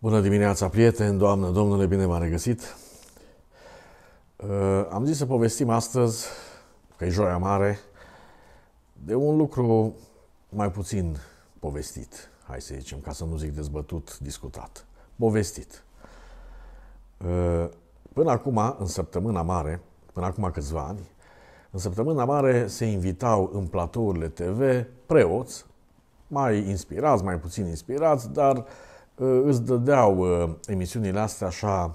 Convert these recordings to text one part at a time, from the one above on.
Bună dimineața, prieteni! Doamnă, domnule, bine v-am regăsit! Uh, am zis să povestim astăzi, că e joia mare, de un lucru mai puțin povestit, hai să zicem, ca să nu zic dezbătut, discutat. Povestit. Uh, până acum, în săptămâna mare, până acum câțiva ani, în săptămâna mare se invitau în platourile TV preoți, mai inspirați, mai puțin inspirați, dar uh, Eh, îți dădeau eh, emisiunile astea așa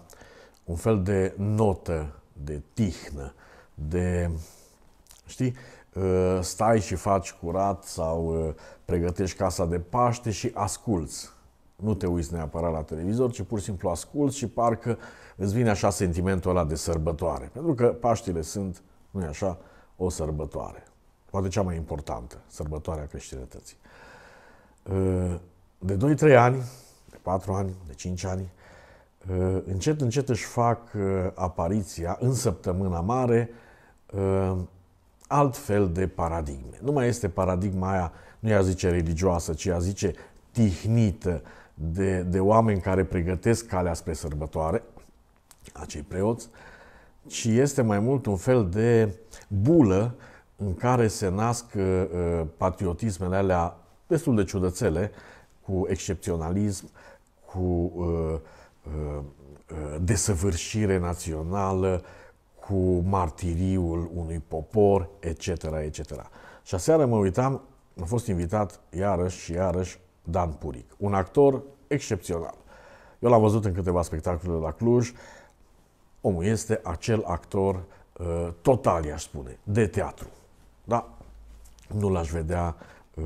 un fel de notă, de tihnă, de, știi, eh, stai și faci curat sau pregătești casa de Paște și asculți. Nu te uiți neapărat la televizor, ci pur și simplu asculți și parcă îți vine așa sentimentul ăla de sărbătoare. Pentru că Paștile sunt, nu e așa, o sărbătoare. Poate cea mai importantă, sărbătoarea creștinătății. De 2-3 ani, 4 ani, de 5 ani, uh, încet, încet își fac uh, apariția în săptămâna mare uh, alt fel de paradigme. Nu mai este paradigma aia, nu ea zice religioasă, ci ea zice tihnită de, de oameni care pregătesc calea spre sărbătoare, acei preoți, ci este mai mult un fel de bulă în care se nasc patriotismele alea destul de ciudățele, cu excepționalism, uh, cu uh, uh, uh, desăvârșire națională, cu martiriul unui popor, etc., etc. Și aseară mă uitam, am fost invitat iarăși și iarăși Dan Puric, un actor excepțional. Eu l-am văzut în câteva spectacole la Cluj. Omul este acel actor uh, total, i-aș spune, de teatru. Da? Nu l-aș vedea uh,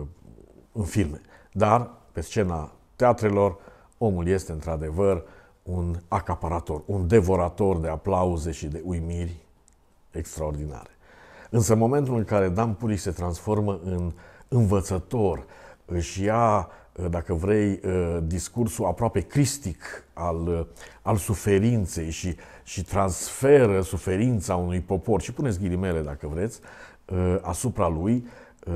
uh, în filme. Dar pe scena teatrelor, omul este într-adevăr un acaparator, un devorator de aplauze și de uimiri extraordinare. Însă în momentul în care Dan Puric se transformă în învățător, își ia, dacă vrei, ă, discursul aproape cristic al, al suferinței și, și transferă suferința unui popor, și puneți ghilimele dacă vreți, ă, asupra lui,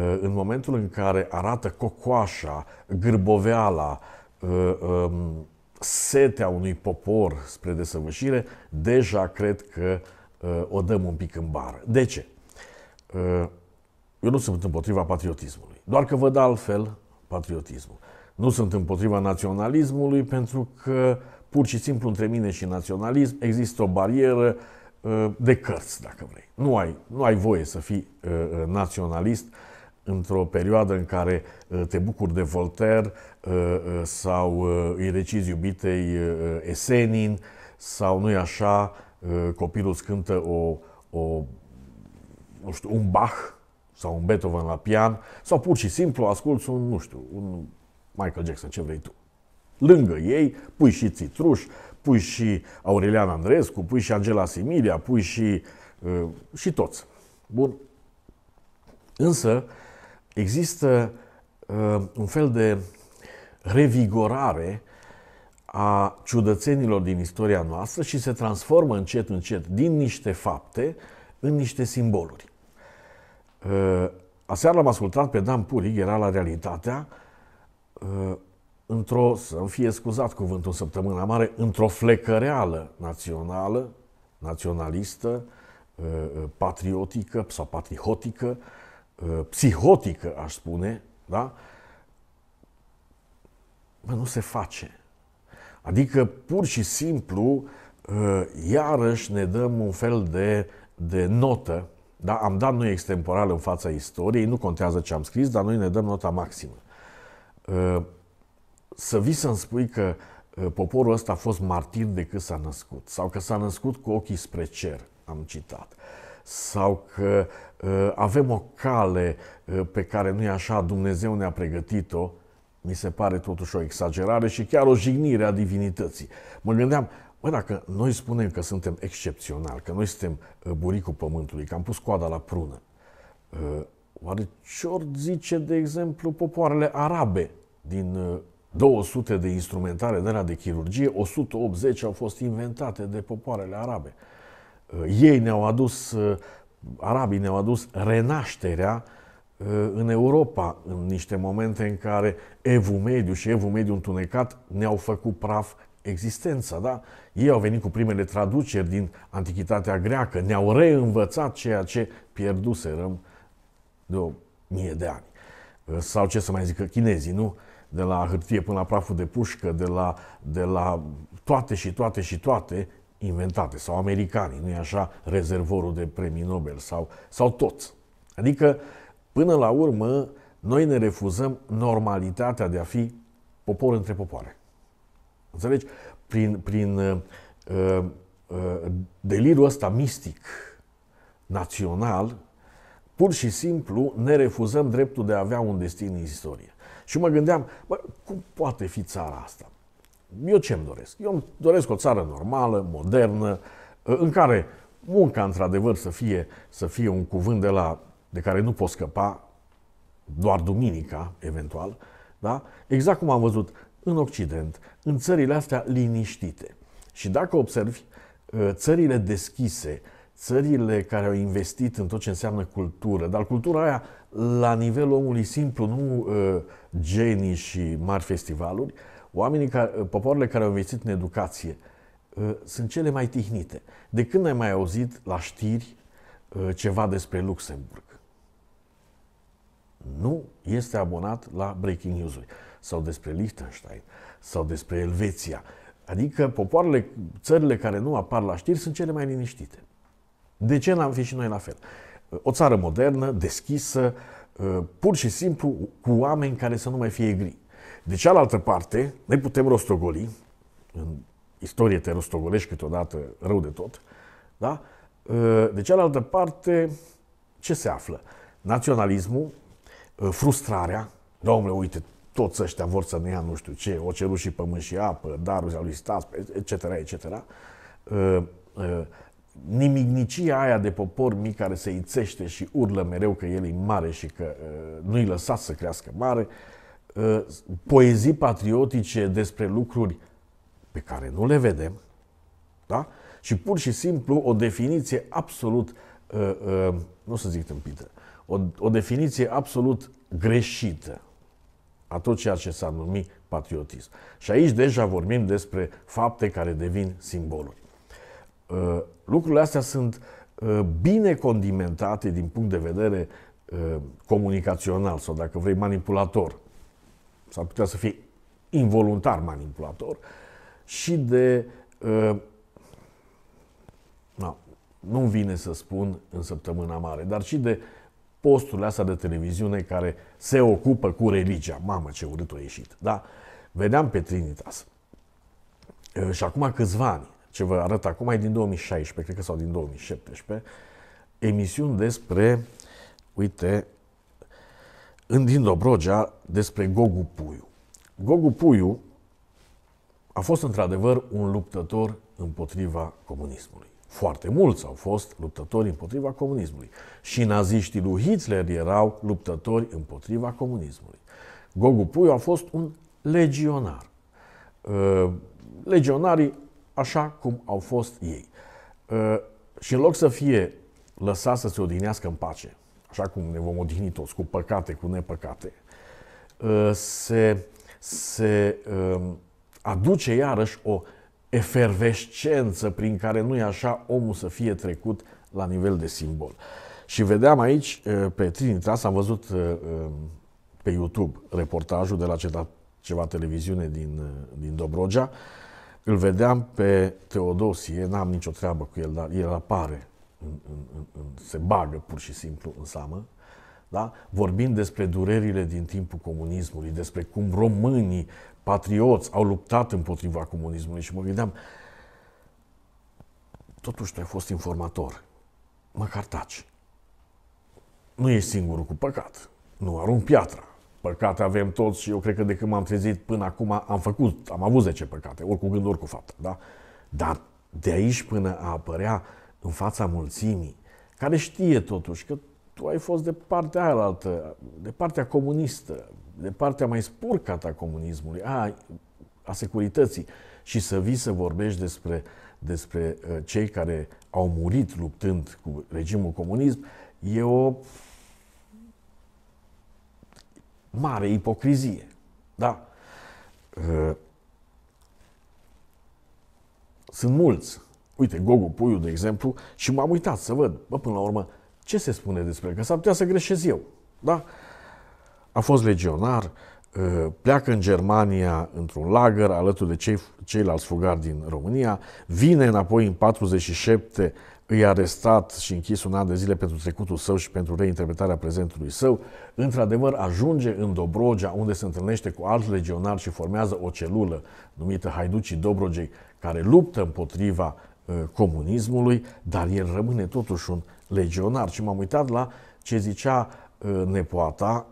ă, în momentul în care arată cocoașa, gârboveala, Uh, um, setea unui popor spre desăvârșire, deja cred că uh, o dăm un pic în bară. De ce? Uh, eu nu sunt împotriva patriotismului, doar că văd altfel patriotismul. Nu sunt împotriva naționalismului pentru că pur și simplu între mine și naționalism există o barieră de cărți, dacă vrei. Nu ai, nu ai voie să fii naționalist uh, într-o perioadă în care uh, te bucuri de Voltaire uh, uh, sau îi recizi iubitei Esenin sau nu-i așa, copilul îți cântă o, o, nu știu, un Bach sau un Beethoven la pian sau pur și simplu asculți un, nu știu, un Michael Jackson, ce vrei tu. Lângă ei pui și Țitruș, pui și Aurelian Andrescu, pui și Angela Similia, pui și, și toți. Bun. Însă, Există uh, un fel de revigorare a ciudățenilor din istoria noastră și se transformă încet, încet din niște fapte în niște simboluri. Uh, aseară l-am ascultat pe Dan Puric, era la Realitatea, uh, într-o, să-mi fie scuzat cuvântul săptămâna mare, într-o flecăreală națională, naționalistă, uh, uh, patriotică sau patrihotică, Uh, psihotică, aș spune, da? Bă, nu se face. Adică, pur și simplu, uh, iarăși ne dăm un fel de, de notă, da? am dat noi extemporal în fața istoriei, nu contează ce am scris, dar noi ne dăm nota maximă. Uh, să vii să-mi spui că poporul ăsta a fost martir de cât s-a născut, sau că s-a născut cu ochii spre cer, am citat sau că ă, avem o cale ă, pe care nu e așa, Dumnezeu ne-a pregătit-o, mi se pare totuși o exagerare și chiar o jignire a divinității. Mă gândeam, Bă, dacă noi spunem că suntem excepționali, că noi suntem ă, buricul pământului, că am pus coada la prună, oare ce or zice, de exemplu, popoarele arabe din 200 de instrumentare de la de chirurgie, 180 au fost inventate de popoarele arabe ei ne-au adus, uh, arabii ne-au adus renașterea uh, în Europa, în niște momente în care Evu mediu și Evu mediu întunecat ne-au făcut praf existența, da? Ei au venit cu primele traduceri din Antichitatea greacă, ne-au reînvățat ceea ce pierduserăm de o mie de ani. Uh, sau ce să mai zică chinezii, nu? De la hârtie până la praful de pușcă, de la, de la toate și toate și toate, inventate, sau americanii, nu-i așa, rezervorul de premii Nobel, sau, sau toți. Adică, până la urmă, noi ne refuzăm normalitatea de a fi popor între popoare. Înțelegi? Prin, prin uh, uh, delirul ăsta mistic, național, pur și simplu ne refuzăm dreptul de a avea un destin în istorie. Și mă gândeam, bă, cum poate fi țara asta? Eu ce îmi doresc? Eu îmi doresc o țară normală, modernă, ă, în care munca, într-adevăr, să fie, să fie un cuvânt de, la, de care nu poți scăpa, doar duminica, eventual, da? exact cum am văzut în Occident, în țările astea liniștite. Și dacă observi, ă, țările deschise, țările care au investit în tot ce înseamnă cultură, dar cultura aia la nivelul omului simplu, nu ă, genii și mari festivaluri, Oamenii care, eh, poporile care au investit în educație eh, sunt cele mai tihnite. De când ai mai auzit la știri eh, ceva despre Luxemburg? Nu este abonat la breaking news-uri sau despre Liechtenstein sau despre Elveția. Adică popoarele, țările care nu apar la știri sunt cele mai liniștite. De ce n-am fi și noi la fel? O țară modernă, deschisă, pur și simplu cu oameni care să nu mai fie gri. De cealaltă parte, noi putem rostogoli, în istorie te rostogolești câteodată rău de tot, da? Ă, de cealaltă parte, ce se află? Naționalismul, ă, frustrarea, domnule, uite, toți ăștia vor să ne ia nu știu ce, o ceru și pământ și apă, darul lui Stas, etc., etc. Ă, Nimicnicia aia de popor mic care se ițește și urlă mereu că el e mare și că nu-i lăsat să crească mare, uh, Uh, poezii patriotice despre lucruri pe care nu le vedem, da? și pur și simplu o definiție absolut, uh, uh, nu să zic tâmpită, o, o definiție absolut greșită a tot ceea ce s-a numit patriotism. Și aici deja vorbim despre fapte care devin simboluri. Lucrurile astea sunt bine condimentate din punct de vedere comunicațional sau, dacă vrei, manipulator s-ar putea să fie involuntar manipulator, și de, uh, na, nu vine să spun în săptămâna mare, dar și de posturile astea de televiziune care se ocupă cu religia. Mamă, ce urât a ieșit, da? Vedeam pe Trinitas. Uh, și acum câțiva ani, ce vă arăt acum, e din 2016, cred că, sau din 2017, emisiuni despre, uite, în din Dobrogea despre Gogu Puiu. Gogu Puiu a fost într-adevăr un luptător împotriva comunismului. Foarte mulți au fost luptători împotriva comunismului. Și naziștii lui Hitler erau luptători împotriva comunismului. Gogu Puiu a fost un legionar. Uh, legionarii așa cum au fost ei. Uh, și în loc să fie lăsați să se odihnească în pace, așa cum ne vom odihni toți, cu păcate, cu nepăcate, ă, se, se ă, aduce iarăși o efervescență prin care nu e așa omul să fie trecut la nivel de simbol. Și vedeam aici ă, pe Trinitas, am văzut pe YouTube reportajul de la ceva televiziune din, din Dobrogea, îl vedeam pe Teodosie, n-am nicio treabă cu el, dar el apare în, în, în, în, se bagă pur și simplu în seamă, da? vorbind despre durerile din timpul comunismului, despre cum românii patrioți au luptat împotriva comunismului și mă gândeam, totuși tu ai fost informator, măcar taci. Nu ești singurul cu păcat, nu arunc piatra. Păcate avem toți și eu cred că de când m-am trezit până acum am făcut, am avut 10 păcate, ori cu gând, ori cu da? Dar de aici până a apărea în fața mulțimii, care știe totuși că tu ai fost de partea aia de partea comunistă, de partea mai spurcată a comunismului, a, a securității, și să vii să vorbești despre, despre uh, cei care au murit luptând cu regimul comunism, e o mare ipocrizie. Da? Uh, sunt mulți uite, Gogu Puiu, de exemplu, și m-am uitat să văd, bă, până la urmă, ce se spune despre el, că s-ar putea să greșesc eu, da? A fost legionar, uh, pleacă în Germania într-un lagăr alături de cei, ceilalți fugari din România, vine înapoi în 47, îi arestat și închis un an de zile pentru trecutul său și pentru reinterpretarea prezentului său, într-adevăr ajunge în Dobrogea, unde se întâlnește cu alți legionari și formează o celulă numită Haiducii Dobrogei, care luptă împotriva Uh, comunismului, dar el rămâne totuși un legionar. Și m-am uitat la ce zicea uh, nepoata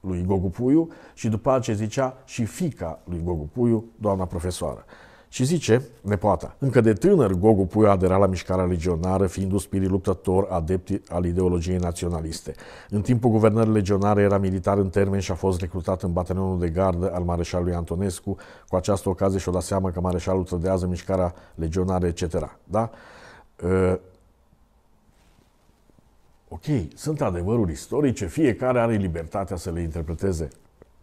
lui Gogu Puiu și după ce zicea și fica lui Gogu Puiu, doamna profesoară. Și zice nepoata, încă de tânăr Gogu Puiu adera la mișcarea legionară, fiind un spirit luptător adept al ideologiei naționaliste. În timpul guvernării legionare era militar în termen și a fost recrutat în batalionul de gardă al mareșalului Antonescu. Cu această ocazie și-o da seama că mareșalul trădează mișcarea legionară, etc. Da? Uh, ok, sunt adevăruri istorice, fiecare are libertatea să le interpreteze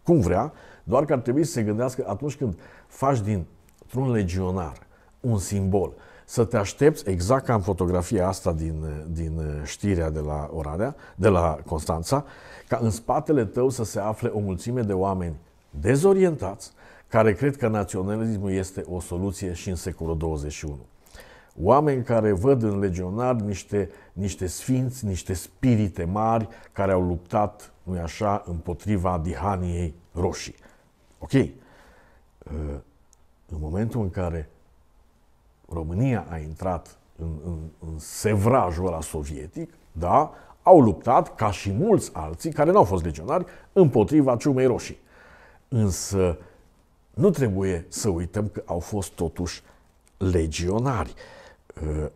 cum vrea, doar că ar trebui să se gândească atunci când faci din vreun legionar, un simbol. Să te aștepți, exact ca în fotografia asta din, din știrea de la Oradea, de la Constanța, ca în spatele tău să se afle o mulțime de oameni dezorientați, care cred că naționalismul este o soluție și în secolul 21. Oameni care văd în legionari niște, niște sfinți, niște spirite mari care au luptat, nu așa, împotriva dihaniei roșii. Ok? Uh, în momentul în care România a intrat în, în, în sevrajul ăla sovietic, da, au luptat, ca și mulți alții care nu au fost legionari, împotriva ciumei roșii. Însă nu trebuie să uităm că au fost totuși legionari. Uh,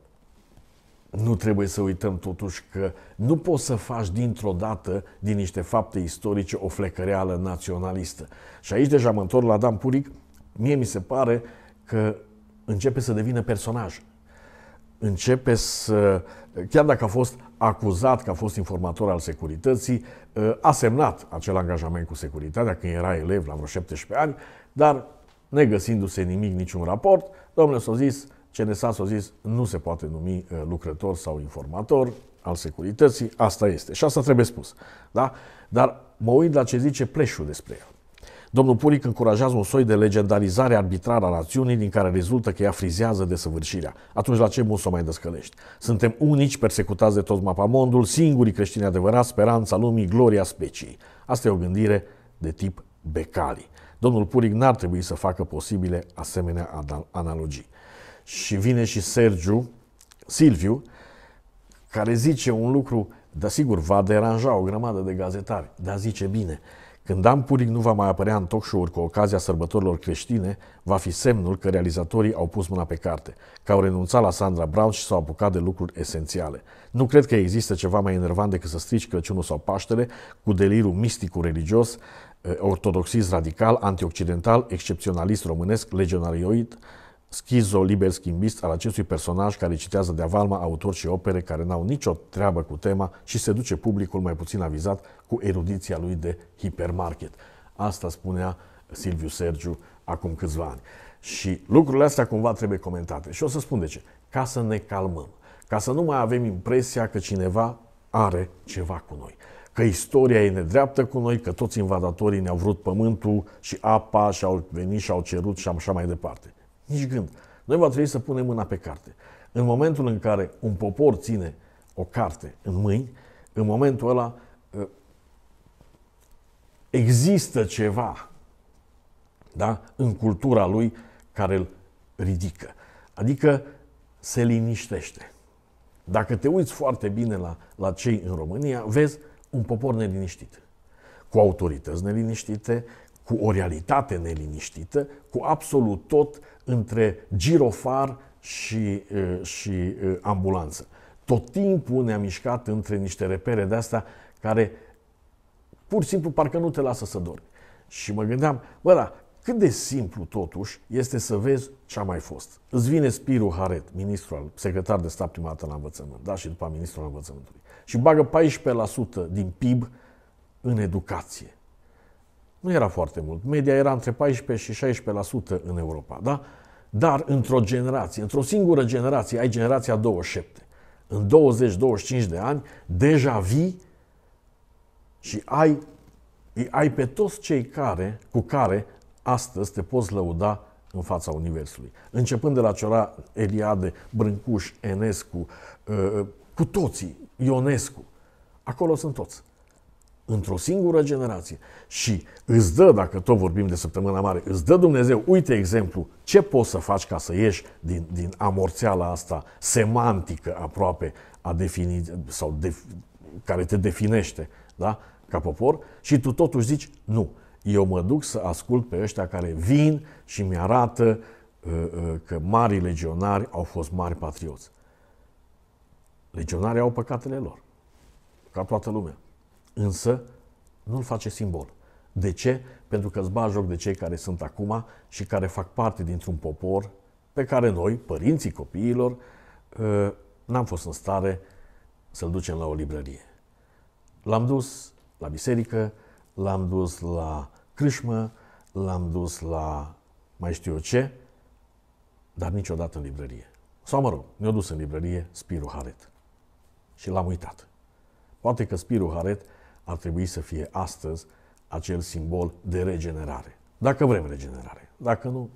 nu trebuie să uităm totuși că nu poți să faci dintr-o dată, din niște fapte istorice, o flecăreală naționalistă. Și aici deja mă întorc la Dan Puric, mie mi se pare că începe să devină personaj. Începe să, chiar dacă a fost acuzat că a fost informator al securității, ă, a semnat acel angajament cu securitatea când era elev la vreo 17 ani, dar negăsindu-se nimic, niciun raport, domnule s-a zis, CNSA s-a zis, nu se poate numi ă, lucrător sau informator al securității, asta este. Și asta trebuie spus. Da? Dar mă uit la ce zice Pleșu despre el. Domnul Puric încurajează un soi de legendarizare arbitrară a națiunii din care rezultă că ea frizează desăvârșirea. Atunci la ce mult să o mai descălești? Suntem unici, persecutați de tot mapamondul, singurii creștini adevărați, speranța lumii, gloria speciei. Asta e o gândire de tip becali. Domnul Puric n-ar trebui să facă posibile asemenea analogii. Și vine și Sergiu, Silviu, care zice un lucru, dar sigur, va deranja o grămadă de gazetari, dar zice bine. Când Dan Puric nu va mai apărea în talk show-uri cu ocazia sărbătorilor creștine, va fi semnul că realizatorii au pus mâna pe carte, că au renunțat la Sandra Brown și s-au apucat de lucruri esențiale. Nu cred că există ceva mai enervant decât să strici Crăciunul sau Paștele cu delirul misticul religios, eh, ortodoxist radical, antioccidental, excepționalist românesc, legionarioid, schizo-liber-schimbist al acestui personaj care citează de avalma autori și opere care n-au nicio treabă cu tema și seduce publicul mai puțin avizat cu erudiția lui de hipermarket. Asta spunea Silviu Sergiu acum câțiva ani. Și lucrurile astea cumva trebuie comentate. Și o să spun de ce. Ca să ne calmăm. Ca să nu mai avem impresia că cineva are ceva cu noi. Că istoria e nedreaptă cu noi, că toți invadatorii ne-au vrut pământul și apa și au venit și au cerut și așa mai departe. Nici gând. Noi va trebui să punem mâna pe carte. În momentul în care un popor ține o carte în mâini, în momentul ăla ă, există ceva da? în cultura lui care îl ridică. Adică se liniștește. Dacă te uiți foarte bine la, la cei în România, vezi un popor neliniștit. Cu autorități neliniștite, cu o realitate neliniștită, cu absolut tot între girofar și, și ambulanță. Tot timpul ne-am mișcat între niște repere de astea care pur și simplu parcă nu te lasă să dormi. Și mă gândeam, bă, da, cât de simplu totuși este să vezi ce a mai fost. Îți vine Spiru Haret, ministrul, al, secretar de stat primat la învățământ, da, și după ministrul învățământului, și bagă 14% din PIB în educație nu era foarte mult. Media era între 14 și 16% în Europa, da? Dar într-o generație, într-o singură generație, ai generația 27. În 20-25 de ani, deja vii și ai, îi ai pe toți cei care, cu care astăzi te poți lăuda în fața Universului. Începând de la Ciora Eliade, Brâncuș, Enescu, uh, uh, cu toții, Ionescu. Acolo sunt toți într-o singură generație. Și îți dă, dacă tot vorbim de săptămâna mare, îți dă Dumnezeu, uite exemplu, ce poți să faci ca să ieși din, din amorțeala asta semantică aproape a defini, sau de, care te definește da? ca popor și tu totuși zici nu. Eu mă duc să ascult pe ăștia care vin și mi arată uh, uh, că mari legionari au fost mari patrioți. Legionarii au păcatele lor, ca toată lumea însă nu-l face simbol. De ce? Pentru că îți bagi joc de cei care sunt acum și care fac parte dintr-un popor pe care noi, părinții copiilor, ă, n-am fost în stare să-l ducem la o librărie. L-am dus la biserică, l-am dus la crâșmă, l-am dus la mai știu eu ce, dar niciodată în librărie. Sau mă rog, ne-a dus în librărie Spiru Haret. Și l-am uitat. Poate că Spiru Haret ar trebui să fie astăzi acel simbol de regenerare. Dacă vrem regenerare. Dacă nu,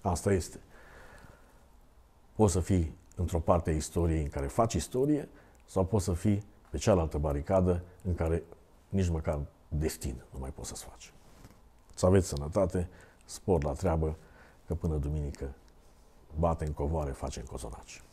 asta este. Poți să fii într-o parte a istoriei în care faci istorie sau poți să fii pe cealaltă baricadă în care nici măcar destin nu mai poți să-ți faci. Să aveți sănătate, spor la treabă, că până duminică bate în covoare, face în cozonaci.